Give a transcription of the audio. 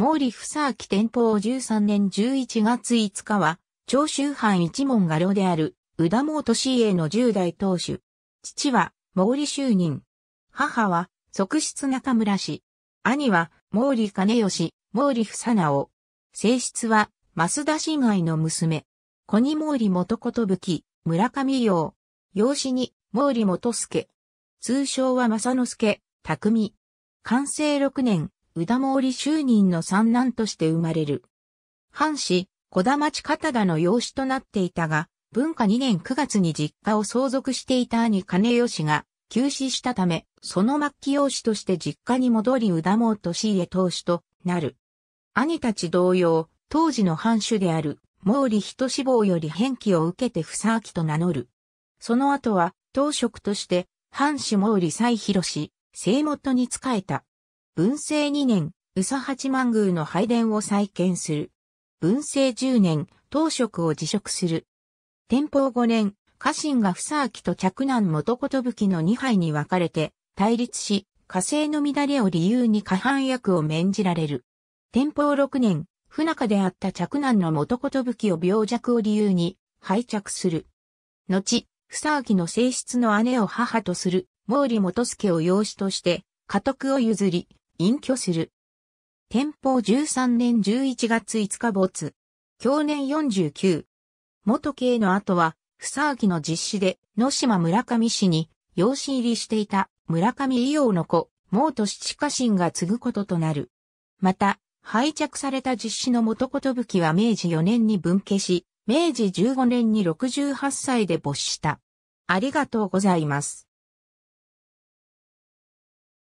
毛利房明天保13年11月5日は、長州藩一門画廊である、宇田毛利家の10代当主。父は、毛利就任。母は、側室中村氏。兄は、毛利兼義、毛利房直。性質は、増田信外の娘。子に毛利元寿、村上洋。養子に、毛利元助。通称は正之助、匠。完成6年、宇田毛利就任の三男として生まれる。藩士、小田町方田の養子となっていたが、文化2年9月に実家を相続していた兄金吉が、急死したため、その末期養子として実家に戻り宇田毛と家当主となる。兄たち同様、当時の藩主である、毛利人志望より返記を受けて房明と名乗る。その後は、当職として、藩主毛利西広氏、生元に仕えた。文政2年、宇佐八幡宮の拝殿を再建する。文政10年、当職を辞職する。天保5年、家臣が房明と嫡男元寿の2杯に分かれて対立し、火星の乱れを理由に過半役を免じられる。天保6年、不仲であった嫡男の元寿を病弱を理由に廃着する。後、房明の正室の姉を母とする毛利元助を養子として家督を譲り、隠居する。天保13年11月5日没。享年49。元慶の後は、房きの実施で、野島村上氏に、養子入りしていた村上伊王の子、毛う七家臣が継ぐこととなる。また、廃着された実施の元寿は明治4年に分家し、明治15年に68歳で没した。ありがとうございます。